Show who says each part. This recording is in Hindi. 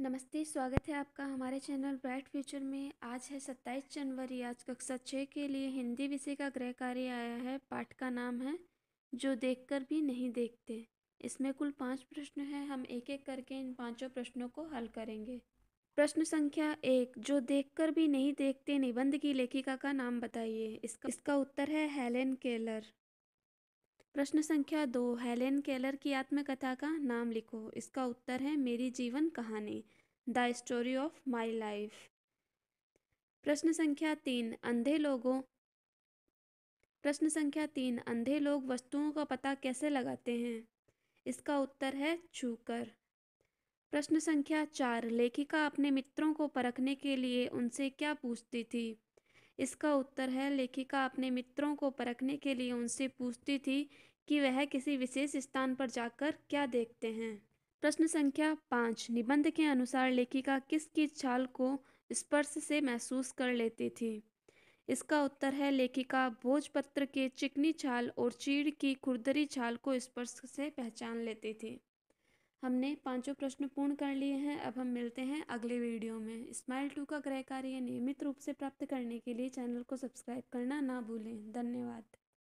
Speaker 1: नमस्ते स्वागत है आपका हमारे चैनल ब्राइट फ्यूचर में आज है सत्ताईस जनवरी आज कक्षा छः के लिए हिंदी विषय का गृह कार्य आया है पाठ का नाम है जो देखकर भी नहीं देखते इसमें कुल पांच प्रश्न हैं हम एक एक करके इन पांचों प्रश्नों को हल करेंगे प्रश्न संख्या एक जो देखकर भी नहीं देखते निबंध की लेखिका का नाम बताइए इसका इसका उत्तर है हेलेन केलर प्रश्न संख्या दो हेलेन केलर की आत्मकथा का नाम लिखो इसका उत्तर है मेरी जीवन कहानी the story of my life प्रश्न संख्या तीन अंधे लोगों प्रश्न संख्या तीन अंधे लोग वस्तुओं का पता कैसे लगाते हैं इसका उत्तर है छूकर प्रश्न संख्या चार लेखिका अपने मित्रों को परखने के लिए उनसे क्या पूछती थी इसका उत्तर है लेखिका अपने मित्रों को परखने के लिए उनसे पूछती थी कि वह किसी विशेष स्थान पर जाकर क्या देखते हैं प्रश्न संख्या पाँच निबंध के अनुसार लेखिका किसकी छाल को स्पर्श से महसूस कर लेती थी इसका उत्तर है लेखिका भोजपत्र के चिकनी छाल और चीड़ की खुरदरी छाल को स्पर्श से पहचान लेती थी हमने पांचों प्रश्न पूर्ण कर लिए हैं अब हम मिलते हैं अगले वीडियो में स्माइल टू का ग्रह कार्य नियमित रूप से प्राप्त करने के लिए चैनल को सब्सक्राइब करना ना भूलें धन्यवाद